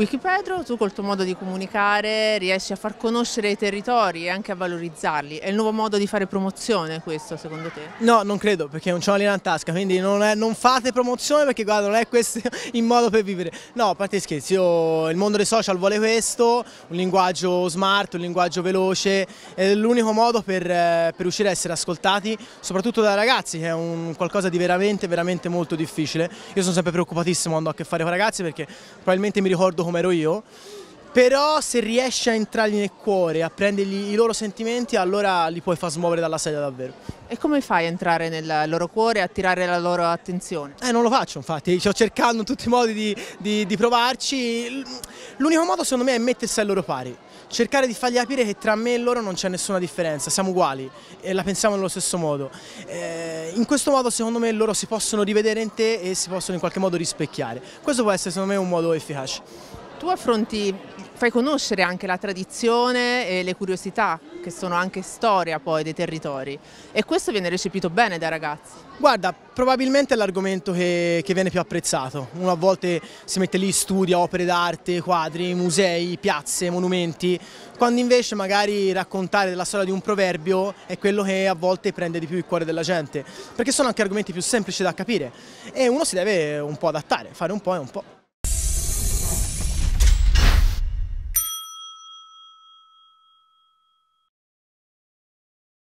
Wikipedro, tu col tuo modo di comunicare riesci a far conoscere i territori e anche a valorizzarli. È il nuovo modo di fare promozione questo secondo te? No, non credo perché non c'è una linea in tasca, quindi non, è, non, fate promozione perché guarda non è questo il modo per vivere. No, a parte scherzi, io, il mondo dei social vuole questo, un linguaggio smart, un linguaggio veloce, è l'unico modo per, eh, per, riuscire a essere ascoltati, soprattutto da ragazzi che è un, qualcosa di veramente, veramente molto difficile. Io sono sempre preoccupatissimo quando ho a che fare con ragazzi perché probabilmente mi ricordo come ero io, però se riesci a entrargli nel cuore, a prendergli i loro sentimenti, allora li puoi far smuovere dalla sedia davvero. E come fai a entrare nel loro cuore, a attirare la loro attenzione? Eh, non lo faccio infatti, sto cercando in tutti i modi di, di, di provarci. L'unico modo secondo me è mettersi ai loro pari cercare di fargli capire che tra me e loro non c'è nessuna differenza, siamo uguali e la pensiamo nello stesso modo. Eh, in questo modo secondo me loro si possono rivedere in te e si possono in qualche modo rispecchiare. Questo può essere secondo me un modo efficace. Tu affronti, fai conoscere anche la tradizione e le curiosità che sono anche storia poi dei territori e questo viene recepito bene dai ragazzi. Guarda, probabilmente è l'argomento che, che, viene più apprezzato. Uno a volte si mette lì, studia opere d'arte, quadri, musei, piazze, monumenti, quando invece magari raccontare la storia di un proverbio è quello che a volte prende di più il cuore della gente, perché sono anche argomenti più semplici da capire e uno si deve un po' adattare, fare un po' e un po'.